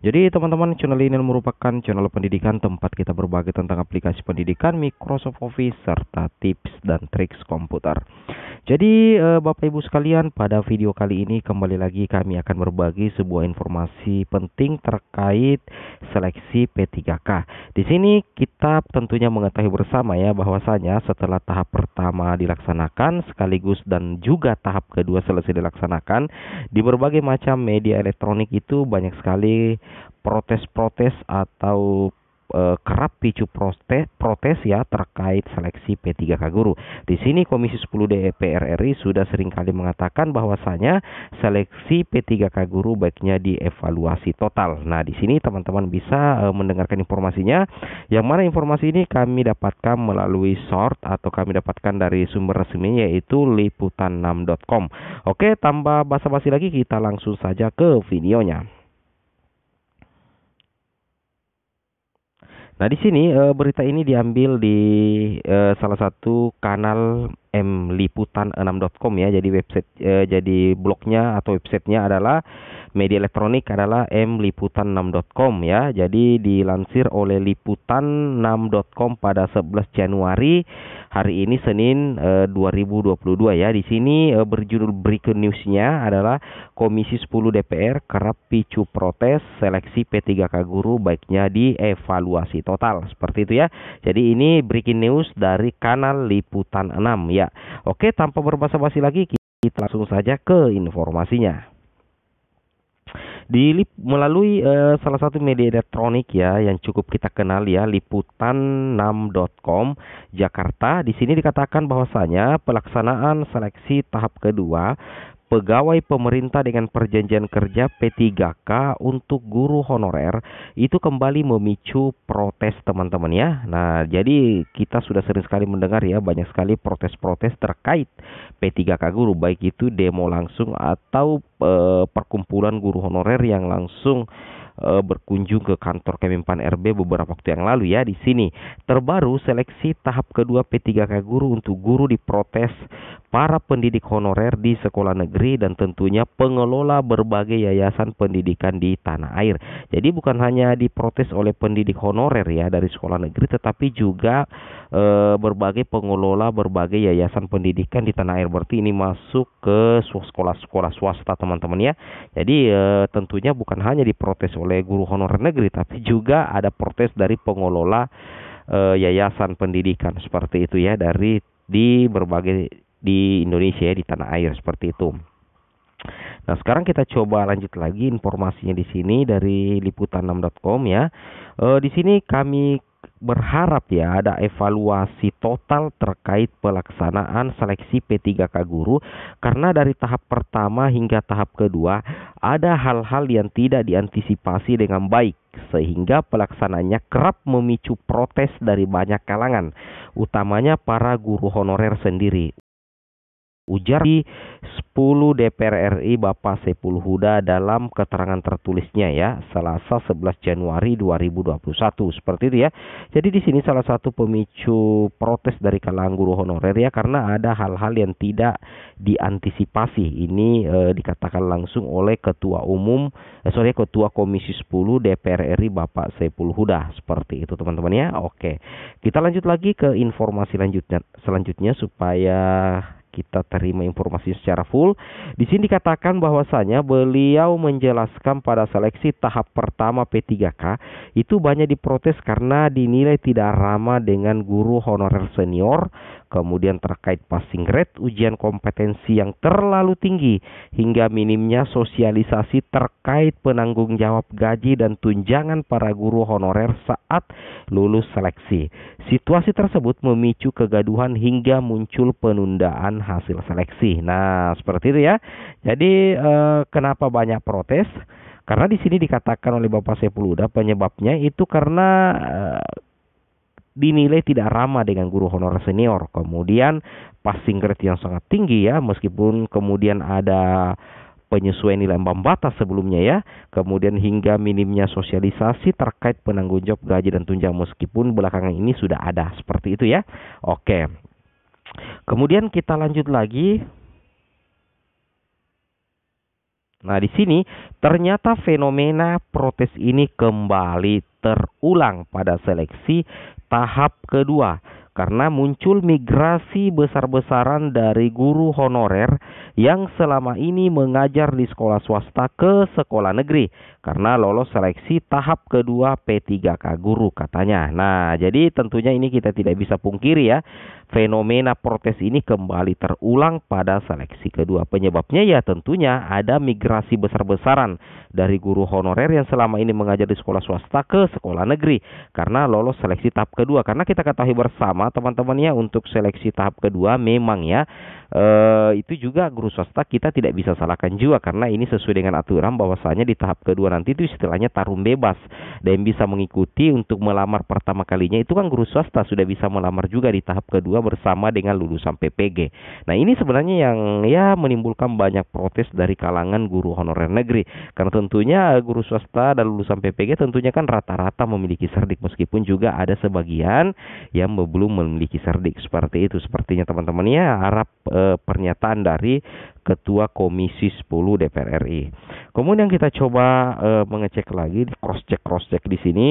jadi teman-teman channel ini merupakan channel pendidikan tempat kita berbagi tentang aplikasi pendidikan Microsoft Office serta tips dan triks komputer. Jadi eh, Bapak Ibu sekalian pada video kali ini kembali lagi kami akan berbagi sebuah informasi penting terkait seleksi P3K. Di sini kita tentunya mengetahui bersama ya bahwasanya setelah tahap pertama dilaksanakan sekaligus dan juga tahap kedua selesai dilaksanakan di berbagai macam media elektronik itu banyak sekali protes-protes atau e, kerap picu protes, protes ya terkait seleksi P3K guru. Di sini Komisi 10 DPR RI sudah seringkali mengatakan bahwasanya seleksi P3K guru baiknya dievaluasi total. Nah, di sini teman-teman bisa e, mendengarkan informasinya yang mana informasi ini kami dapatkan melalui short atau kami dapatkan dari sumber resmi yaitu liputan6.com. Oke, tambah basa-basi lagi kita langsung saja ke videonya. Nah di sini eh, berita ini diambil di eh, salah satu kanal mliputan6.com ya. Jadi website eh, jadi blognya atau websitenya adalah media elektronik adalah mliputan6.com ya. Jadi dilansir oleh liputan6.com pada 11 Januari hari ini Senin eh, 2022 ya. Di sini eh, berjudul Breaking newsnya adalah Komisi 10 DPR kerap picu protes seleksi P3K guru baiknya dievaluasi total. Seperti itu ya. Jadi ini breaking news dari kanal Liputan 6 ya. Iya. Oke, tanpa berbasa-basi lagi kita langsung saja ke informasinya di melalui uh, salah satu media elektronik ya yang cukup kita kenal ya liputan6.com Jakarta di sini dikatakan bahwasanya pelaksanaan seleksi tahap kedua pegawai pemerintah dengan perjanjian kerja P3K untuk guru honorer itu kembali memicu protes teman-teman ya. Nah, jadi kita sudah sering sekali mendengar ya banyak sekali protes-protes terkait P3K guru baik itu demo langsung atau e, perkumpulan guru honorer yang langsung uh, berkunjung ke kantor Kemenpan RB beberapa waktu yang lalu ya di sini. Terbaru seleksi tahap kedua P3K guru untuk guru diprotes para pendidik honorer di sekolah negeri dan tentunya pengelola berbagai yayasan pendidikan di tanah air. Jadi bukan hanya diprotes oleh pendidik honorer ya dari sekolah negeri tetapi juga e, berbagai pengelola berbagai yayasan pendidikan di tanah air berarti ini masuk ke sekolah-sekolah swasta teman-teman ya. Jadi e, tentunya bukan hanya diprotes oleh guru honorer negeri tapi juga ada protes dari pengelola e, yayasan pendidikan seperti itu ya dari di berbagai di Indonesia ya, di tanah air seperti itu. Nah, sekarang kita coba lanjut lagi informasinya di sini dari liputan6.com ya. E, di sini kami berharap ya ada evaluasi total terkait pelaksanaan seleksi P3K guru karena dari tahap pertama hingga tahap kedua ada hal-hal yang tidak diantisipasi dengan baik sehingga pelaksananya kerap memicu protes dari banyak kalangan utamanya para guru honorer sendiri Ujar di 10 DPR RI Bapak Sepul Huda dalam keterangan tertulisnya ya, Selasa 11 Januari 2021. Seperti itu ya. Jadi di sini salah satu pemicu protes dari kalangan guru honorer ya karena ada hal-hal yang tidak diantisipasi. Ini e, dikatakan langsung oleh Ketua Umum eh, sorry Ketua Komisi 10 DPR RI Bapak Sepul Huda. Seperti itu teman-teman ya. Oke. Kita lanjut lagi ke informasi lanjutnya selanjutnya supaya kita terima informasi secara full. Di sini dikatakan bahwasanya beliau menjelaskan pada seleksi tahap pertama P3K itu banyak diprotes karena dinilai tidak ramah dengan guru honorer senior kemudian terkait passing grade, ujian kompetensi yang terlalu tinggi, hingga minimnya sosialisasi terkait penanggung jawab gaji dan tunjangan para guru honorer saat lulus seleksi. Situasi tersebut memicu kegaduhan hingga muncul penundaan hasil seleksi. Nah, seperti itu ya. Jadi, eh, kenapa banyak protes? Karena di sini dikatakan oleh Bapak Sepuluda penyebabnya itu karena eh, dinilai tidak ramah dengan guru honor senior. Kemudian passing grade yang sangat tinggi ya, meskipun kemudian ada penyesuaian nilai batas sebelumnya ya. Kemudian hingga minimnya sosialisasi terkait penanggung jawab gaji dan tunjangan meskipun belakangan ini sudah ada seperti itu ya. Oke. Kemudian kita lanjut lagi Nah, di sini ternyata fenomena protes ini kembali terulang pada seleksi tahap kedua karena muncul migrasi besar-besaran dari guru honorer yang selama ini mengajar di sekolah swasta ke sekolah negeri karena lolos seleksi tahap kedua P3K guru katanya. Nah, jadi tentunya ini kita tidak bisa pungkiri ya. Fenomena protes ini kembali terulang pada seleksi kedua. Penyebabnya ya tentunya ada migrasi besar-besaran dari guru honorer yang selama ini mengajar di sekolah swasta ke sekolah negeri karena lolos seleksi tahap kedua. Karena kita ketahui bersama teman teman ya untuk seleksi tahap kedua memang ya Eh, itu juga guru swasta kita tidak bisa salahkan juga karena ini sesuai dengan aturan bahwasanya di tahap kedua nanti itu istilahnya tarung bebas dan bisa mengikuti untuk melamar pertama kalinya itu kan guru swasta sudah bisa melamar juga di tahap kedua bersama dengan lulusan PPG. Nah ini sebenarnya yang ya menimbulkan banyak protes dari kalangan guru honorer negeri karena tentunya guru swasta dan lulusan PPG tentunya kan rata-rata memiliki serdik meskipun juga ada sebagian yang belum memiliki serdik seperti itu sepertinya teman-teman ya harap e, eh, pernyataan dari Ketua Komisi 10 DPR RI. Kemudian kita coba eh, mengecek lagi, cross check cross check di sini.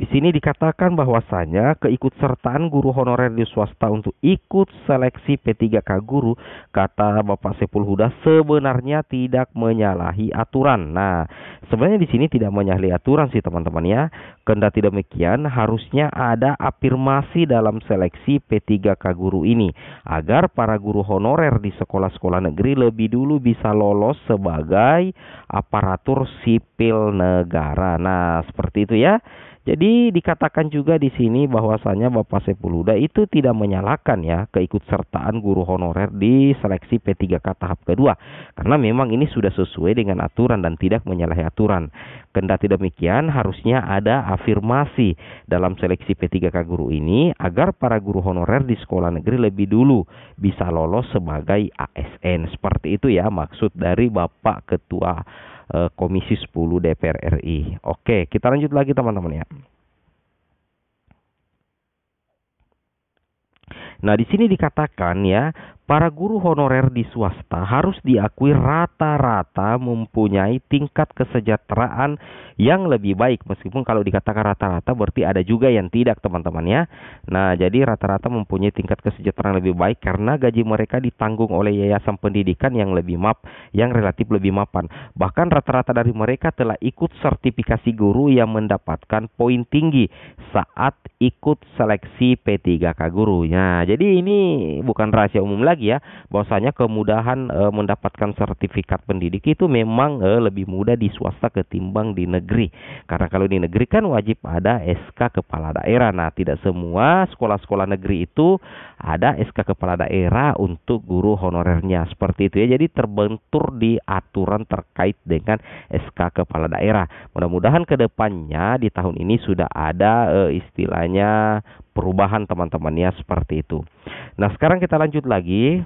Di sini dikatakan bahwasanya keikutsertaan guru honorer di swasta untuk ikut seleksi P3K guru, kata Bapak Sepul Huda sebenarnya tidak menyalahi aturan. Nah, sebenarnya di sini tidak menyalahi aturan sih teman-teman ya. Kendati demikian, harusnya ada afirmasi dalam seleksi P3K guru ini agar para guru honorer di sekolah-sekolah negeri lebih dulu bisa lolos sebagai aparatur sipil negara. Nah, seperti itu ya. Jadi dikatakan juga di sini bahwasanya Bapak Sepuluda itu tidak menyalahkan ya keikutsertaan guru honorer di seleksi P3K tahap kedua karena memang ini sudah sesuai dengan aturan dan tidak menyalahi aturan. Kendati demikian harusnya ada afirmasi dalam seleksi P3K guru ini agar para guru honorer di sekolah negeri lebih dulu bisa lolos sebagai ASN. Seperti itu ya maksud dari Bapak Ketua Eh, Komisi 10 DPR RI. Oke, kita lanjut lagi teman-teman ya. Nah, di sini dikatakan ya, Para guru honorer di swasta harus diakui rata-rata mempunyai tingkat kesejahteraan yang lebih baik. Meskipun kalau dikatakan rata-rata berarti ada juga yang tidak teman-teman ya. Nah jadi rata-rata mempunyai tingkat kesejahteraan lebih baik karena gaji mereka ditanggung oleh yayasan pendidikan yang lebih map, yang relatif lebih mapan. Bahkan rata-rata dari mereka telah ikut sertifikasi guru yang mendapatkan poin tinggi saat ikut seleksi P3K guru. Nah jadi ini bukan rahasia umum lagi lagi ya bahwasanya kemudahan e, mendapatkan sertifikat pendidik itu memang e, lebih mudah di swasta ketimbang di negeri karena kalau di negeri kan wajib ada SK kepala daerah nah tidak semua sekolah-sekolah negeri itu ada SK kepala daerah untuk guru honorernya seperti itu ya jadi terbentur di aturan terkait dengan SK kepala daerah mudah-mudahan kedepannya di tahun ini sudah ada e, istilahnya perubahan teman-temannya seperti itu. Nah, sekarang kita lanjut lagi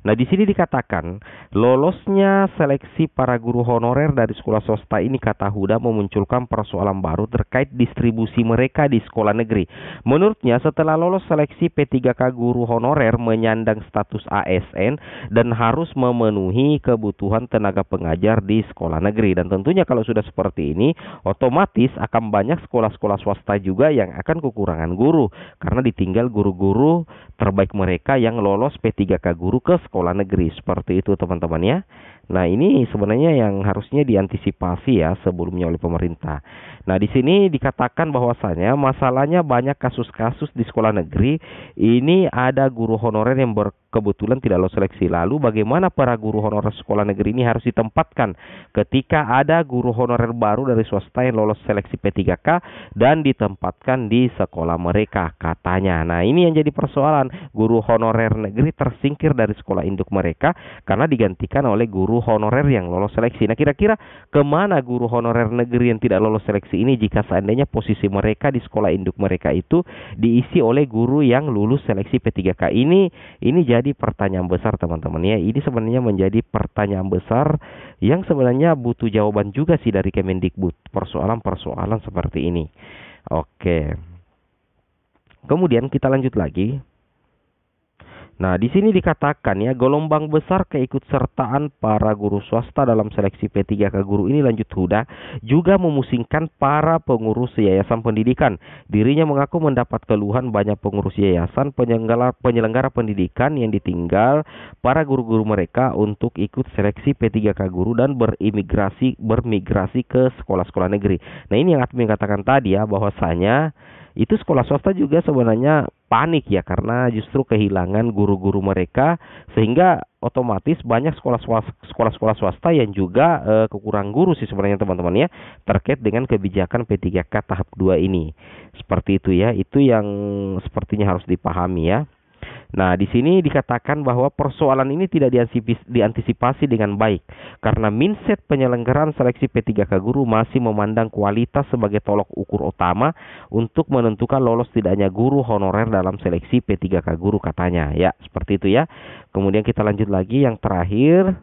Nah, di sini dikatakan lolosnya seleksi para guru honorer dari sekolah swasta ini kata Huda memunculkan persoalan baru terkait distribusi mereka di sekolah negeri. Menurutnya, setelah lolos seleksi P3K guru honorer menyandang status ASN dan harus memenuhi kebutuhan tenaga pengajar di sekolah negeri dan tentunya kalau sudah seperti ini otomatis akan banyak sekolah-sekolah swasta juga yang akan kekurangan guru karena ditinggal guru-guru terbaik mereka yang lolos P3K guru ke sekolah negeri seperti itu teman-teman ya. Nah, ini sebenarnya yang harusnya diantisipasi ya sebelumnya oleh pemerintah. Nah, di sini dikatakan bahwasanya masalahnya banyak kasus-kasus di sekolah negeri ini ada guru honorer yang ber kebetulan tidak lolos seleksi. Lalu bagaimana para guru honorer sekolah negeri ini harus ditempatkan ketika ada guru honorer baru dari swasta yang lolos seleksi P3K dan ditempatkan di sekolah mereka katanya. Nah, ini yang jadi persoalan. Guru honorer negeri tersingkir dari sekolah induk mereka karena digantikan oleh guru honorer yang lolos seleksi. Nah, kira-kira kemana guru honorer negeri yang tidak lolos seleksi ini jika seandainya posisi mereka di sekolah induk mereka itu diisi oleh guru yang lulus seleksi P3K ini ini jadi menjadi pertanyaan besar teman-teman ya. Ini sebenarnya menjadi pertanyaan besar yang sebenarnya butuh jawaban juga sih dari Kemendikbud persoalan-persoalan seperti ini. Oke. Kemudian kita lanjut lagi. Nah, di sini dikatakan ya, gelombang besar keikutsertaan para guru swasta dalam seleksi P3K guru ini lanjut Huda juga memusingkan para pengurus yayasan pendidikan. Dirinya mengaku mendapat keluhan banyak pengurus yayasan penyelenggara, pendidikan yang ditinggal para guru-guru mereka untuk ikut seleksi P3K guru dan berimigrasi bermigrasi ke sekolah-sekolah negeri. Nah, ini yang admin katakan tadi ya bahwasanya itu sekolah swasta juga sebenarnya panik ya karena justru kehilangan guru-guru mereka sehingga otomatis banyak sekolah sekolah swasta yang juga eh, kekurangan guru sih sebenarnya teman-teman ya terkait dengan kebijakan P3K tahap 2 ini. Seperti itu ya, itu yang sepertinya harus dipahami ya. Nah, di sini dikatakan bahwa persoalan ini tidak diantisipasi dengan baik karena mindset penyelenggaraan seleksi P3K guru masih memandang kualitas sebagai tolok ukur utama untuk menentukan lolos tidaknya guru honorer dalam seleksi P3K guru katanya. Ya, seperti itu ya. Kemudian kita lanjut lagi yang terakhir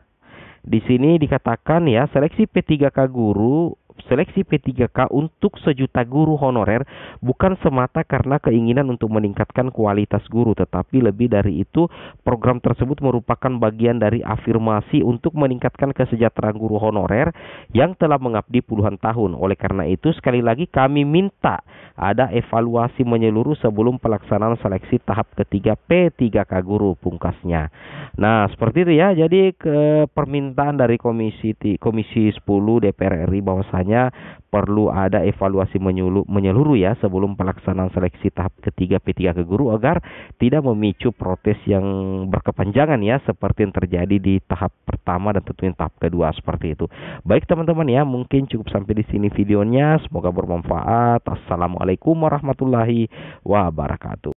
di sini dikatakan ya seleksi P3K guru seleksi P3K untuk sejuta guru honorer bukan semata karena keinginan untuk meningkatkan kualitas guru tetapi lebih dari itu program tersebut merupakan bagian dari afirmasi untuk meningkatkan kesejahteraan guru honorer yang telah mengabdi puluhan tahun. Oleh karena itu sekali lagi kami minta ada evaluasi menyeluruh sebelum pelaksanaan seleksi tahap ketiga P3K guru pungkasnya. Nah, seperti itu ya. Jadi ke permintaan dari komisi komisi 10 DPR RI bahwasanya Makanya perlu ada evaluasi menyeluruh ya sebelum pelaksanaan seleksi tahap ketiga P3 ke guru agar tidak memicu protes yang berkepanjangan ya seperti yang terjadi di tahap pertama dan tentunya tahap kedua seperti itu. Baik teman-teman ya, mungkin cukup sampai di sini videonya. Semoga bermanfaat. Assalamualaikum warahmatullahi wabarakatuh.